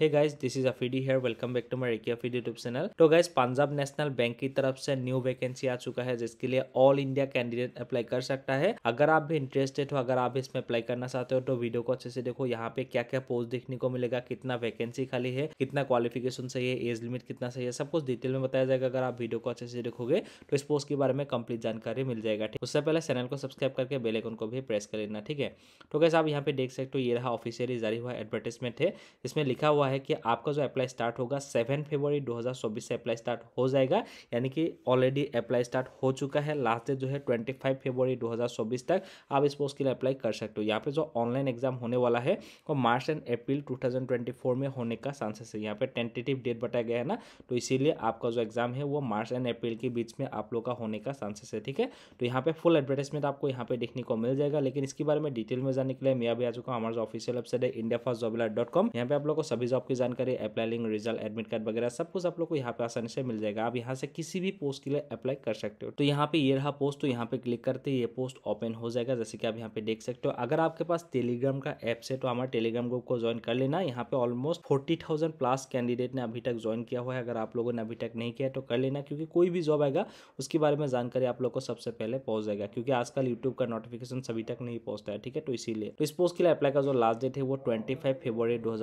hey guys this is Afidi here welcome back to my Ricky Afidi YouTube channel तो guys Punjab National Bank की तरफ से new vacancy आ चुका है जिसके लिए ऑल इंडिया कैंडिडेट अप्लाई कर सकता है अगर आप भी इंटरेस्टेड हो अगर आप इसमें अप्लाई करना चाहते हो तो वीडियो को अच्छे से देखो यहाँ पे क्या क्या पोस्ट देखने को मिलेगा कितना वैकेंसी खाली है कितना क्वालिफिकेशन सही है एज लिमिट कितना सही है सब कुछ डिटेल में बताया जाएगा अगर आप वीडियो को अच्छे से देखोगे तो इस पोस्ट के बारे में कंप्लीट जानकारी मिल जाएगा ठीक उससे पहले चैनल को सब्सक्राइब करके बेलेकन को भी प्रेस कर लेना ठीक है तो गैस आप यहाँ पे देख सकते हो ये रहा ऑफिशियली जारी हुआ एडवर्टाइजमेंट है इसमें लिखा हुआ हुआ है कि आपका जो अप्लाई स्टार्ट होगा सेवन फेबरी 2024 से अप्लाई स्टार्ट हो जाएगा यानी कि ऑलरेडी अप्लाई स्टार्ट हो चुका है लास्ट डेट जो है ट्वेंटी फाइव फरवरी 2024 तक आप इस पोस्ट के लिए अप्लाई कर सकते हो यहाँ पे जो ऑनलाइन एग्जाम होने वाला है वो मार्च एंड अप्रैल 2024 में होने का चांसेस है यहाँ पे टेंटेटिव डेट बताया गया है ना तो इसीलिए आपका जो एग्जाम है वो मार्च एंड अप्रैल के बीच में आप लोग का होने का चांसेस है ठीक है तो यहाँ पे फुल एडवर्टाइजमेंट आपको यहाँ पे देखने को मिल जाएगा लेकिन इसके बारे में डिटेल में जाने के लिए मैं भी आ चुका हूँ हमारा ऑफिशियल वेबसाइट है India first job dot com यहाँ पे आप लोग को सभी जॉब की जानकारी अप्लाई रिजल्ट एडमिट कार्ड वगैरह सब कुछ आप लोग को यहाँ पे आसानी से मिल जाएगा आप यहाँ से किसी भी पोस्ट के लिए अप्लाई कर सकते हो तो यहाँ पे ये रहा पोस्ट तो यहाँ पे क्लिक करते ये पोस्ट ओपन हो जाएगा जैसे कि आप यहाँ पे देख सकते हो अगर आपके पास टेलीग्राम का एप्स है तो हमारे टेलीग्राम ग्रुप को ज्वाइन कर लेना यहाँ पे almost forty thousand plus candidate ने अभी तक ज्वाइन किया हुआ है अगर आप लोगों ने अभी तक नहीं किया तो कर लेना क्योंकि कोई भी जॉब आएगा उसके बारे में जानकारी आप लोग को सबसे पहले पहुंच जाएगा क्योंकि आजकल यूट्यूब का नोटिफिकेशन सभी तक नहीं पहुंचता है ठीक है तो इसीलिए तो इस पोस्ट के लिए अप्लाई का जो लास्ट डेट है वो ट्वेंटी फाइव फेब्रवरी दो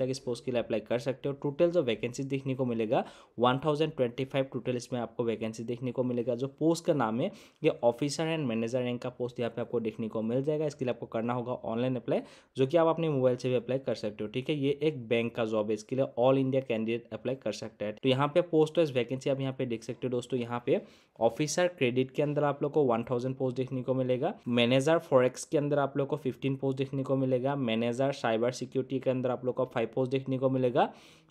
तक इस पोस्ट उसके लिए अप्लाई कर सकते हो टोटल जो वैकेंसी देखने को मिलेगा one thousand twenty five total इसमें आपको वैकेंसी देखने को मिलेगा जो पोस्ट का नाम है ये ऑफिसर एंड मैनेजर रैंक का पोस्ट यहाँ पे आपको देखने को मिल जाएगा इसके लिए आपको करना होगा ऑनलाइन अप्लाई जो कि आप अपने मोबाइल से भी अप्लाई कर सकते हो ठीक है ये एक बैंक का जॉब है इसके लिए ऑल इंडिया कैंडिडेट अप्लाई कर सकते हैं तो यहाँ पे पोस्ट वाइज वैकेंसी आप यहाँ पे देख सकते हो दोस्तों यहाँ पे ऑफिसर क्रेडिट के अंदर आप लोग को वन थाउजेंड पोस्ट देखने को मिलेगा मैनेजर फॉरेक्स के अंदर आप लोग को फिफ्टीन पोस्ट देखने को मिलेगा मैनेजर साइबर सिक्योरिटी के अंदर आप लोग को फाइव पोस्ट देखने को मिलेगा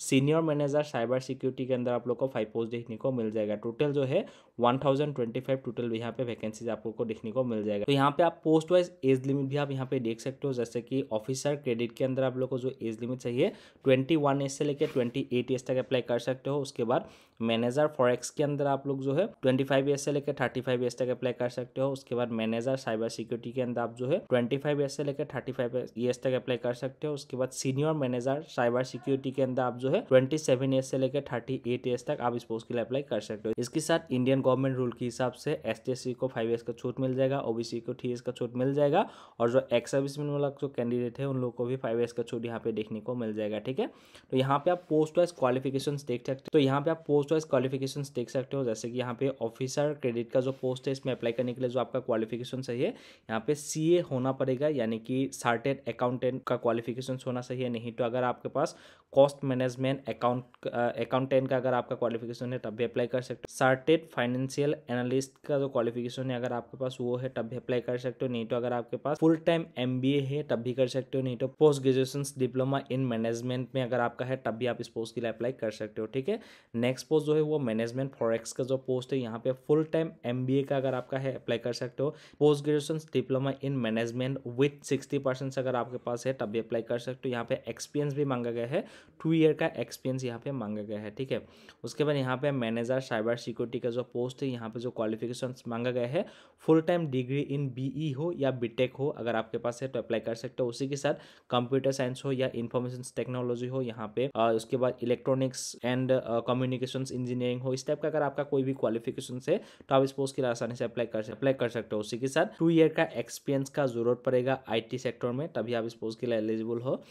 सीनियर मैनेजर साइबर सिक्योरिटी के अंदर आप लोग को फाइव पोस्ट देखने को मिल जाएगा टोटल जो है one thousand twenty five total यहाँ पे वैकेंसीज आपको देखने को मिल जाएगा तो यहाँ पे आप पोस्ट वाइज एज लिमिट भी आप यहाँ पे देख सकते हो जैसे कि ऑफिसर क्रेडिट के अंदर आप लोग को जो एज लिमिट चाहिए ट्वेंटी वन एज से लेकर 28 एट एज तक अप्लाई कर सकते हो उसके बाद मैनेजर फॉरेक्स के अंदर आप लोग जो है ट्वेंटी फाइव एज से लेकर थर्टी फाइव एज तक अप्लाई कर सकते हो उसके बाद मैनेजर साइबर सिक्योरिटी के अंदर आप जो है ट्वेंटी फाइव से लेकर थर्टी फाइव एज तक अप्लाई कर सकते हो उसके बाद सीनियर मैनेजर साइबर सिक्योरिटी के अंदर आप जो है ट्वेंटी सेवन से लेकर थर्टी एट तक आप इस पोस्ट के लिए अप्लाई कर सकते हो इसके साथ इंडियन गवर्नमेंट रूल के हिसाब से एस टी को फाइव ईयर्स का छूट मिल जाएगा ओ को थ्री ईयर्स का छूट मिल जाएगा और जो एक्स सर्विस मैन वाला जो कैंडिडेट है उन लोग को भी फाइव ईयर्स का छूट यहाँ पे देखने को मिल जाएगा ठीक है तो यहाँ पे आप पोस्ट वाइज क्वालिफिकेशन देख सकते हो तो यहाँ पे आप पोस्ट वाइज क्वालिफिकेशन देख सकते हो जैसे कि यहाँ पे ऑफिसर क्रेडिट का जो पोस्ट है इसमें अप्लाई करने के लिए जो आपका क्वालिफिकेशन चाहिए यहाँ पे सी होना पड़ेगा यानी कि चार्टेड अकाउंटेंट का क्वालिफिकेशन होना चाहिए नहीं तो अगर आपके पास कॉस्ट मैनेजमेंट अकाउंट अकाउंटेंट का अगर आपका क्वालिफिकेशन है तब भी अप्लाई कर सकते हो चार्टेड फाइनेंस फाइनेंशियल एनालिस्ट का जो क्वालिफिकेशन है अगर आपके पास वो है तब भी अप्लाई कर सकते हो नहीं तो अगर आपके पास फुल टाइम एम है तब भी कर सकते हो नहीं तो post graduation diploma in management में अगर आपका है तब भी आप इस पोस्ट के लिए अप्लाई कर सकते हो ठीक है नेक्स्ट पोस्ट जो है वो मैनेजमेंट फॉरेक्स का जो पोस्ट है यहाँ पे फुल टाइम एम का अगर आपका है अप्लाई कर सकते हो post graduation diploma in management with sixty percent अगर आपके पास है तब भी अप्लाई कर सकते हो यहाँ पे एक्सपीरियंस भी मांगा गया है टू ईयर का एक्सपीरियंस यहाँ पे मांगा गया है ठीक है उसके बाद यहाँ पे मैनेजर साइबर सिक्योरिटी का जो पोस्ट पोस्ट है यहाँ पे जो क्वालिफिकेशन मांगा गया है full time degree in BE हो या बीटेक हो अगर आपके पास है तो अप्लाई कर सकते हो उसी के साथ कंप्यूटर साइंस हो या इन्फॉर्मेशन टेक्नोलॉजी हो यहाँ पे आ, उसके बाद इलेक्ट्रॉनिक्स एंड कम्युनिकेशन इंजीनियरिंग हो इस टाइप का अगर आपका कोई भी क्वालिफिकेशन है तो आप इस पोस्ट के लिए आसानी से अप्लाई कर अप्लाई कर सकते हो उसी के साथ टू ईयर का एक्सपीरियंस का जरूरत पड़ेगा आई सेक्टर में तभी आप इस पोस्ट के लिए एलिजिबल हो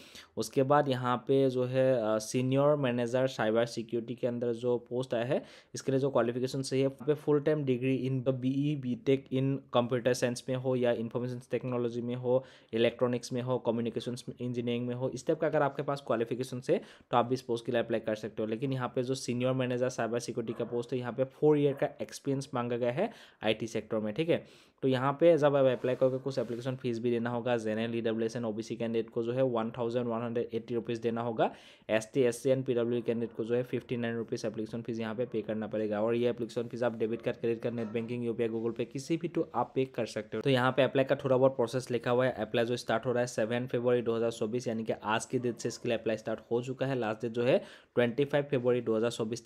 उसके बाद यहाँ पे जो है सीनियर मैनेजर साइबर सिक्योरिटी के अंदर जो पोस्ट आया है इसके लिए जो क्वालिफिकेशन है पे full time degree in B E B tech in computer science में हो या इन्फॉर्मेशन टेक्नोलॉजी में हो इलेक्ट्रॉनिक्स में हो कम्युनिकेशन इंजीनियरिंग में हो इस टाइप का अगर आपके पास क्वालिफिकेशन है तो आप इस पोस्ट के लिए अप्लाई कर सकते हो लेकिन यहाँ पे जो सीनियर मैनेजर साइबर सिक्योरिटी का पोस्ट है यहाँ पे फोर ईयर का एक्सपीरियंस मांगा गया है आई सेक्टर में ठीक है तो यहाँ पे जब आप अप्लाई करोगे कुछ एप्लीकेशन फीस भी देना होगा general E W S N O B C candidate को जो है one thousand one hundred eighty rupees देना होगा S T S C and P W candidate को जो है fifty nine rupees application fees यहाँ पे पे करना पड़ेगा और ये एप्लीकेशन फीस आप debit card credit card net banking UPI Google Pay किसी भी टू आप पे कर सकते हो तो यहाँ पे अप्लाई का थोड़ा बहुत प्रोसेस लिखा हुआ है अप्लाई जो स्टार्ट हो रहा है सेवन फरवरी दो यानी कि आज की डेट से इसके लिए अप्लाई स्टार्ट हो चुका है लास्ट डेट जो है ट्वेंटी फाइव फरवरी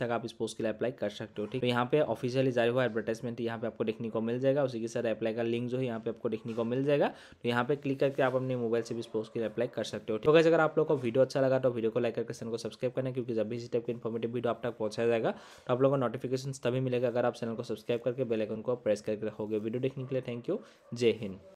तक आप इस पोस्ट के लिए अप्लाई कर सकते हो ठीक तो यहाँ पे ऑफिशियली जारी हुआ एडवर्टाइजमेंट यहाँ पे आपको देखने को मिल जाएगा उसी के साथ अप्लाई का लिंक जो है यहाँ पे आपको देखने को मिल जाएगा तो यहाँ पे क्लिक करके आप अपने मोबाइल से भी इस पोस्ट के लिए अप्लाई कर सकते हो ठीक है तो अगर आप लोग को वीडियो अच्छा लगा तो वीडियो को लाइक करके चैनल को सब्सक्राइब करना क्योंकि जब भी इस टाइप की इन्फॉर्मेटिव वीडियो आप तक पहुंचाया जाएगा तो आप लोगों को नोटिफिकेशन तभी मिलेगा अगर आप आप चैनल को सब्सक्राइब करके बेलाइकन को प्रेस करके रखोगे वीडियो देखने के लिए थैंक यू जय हिंद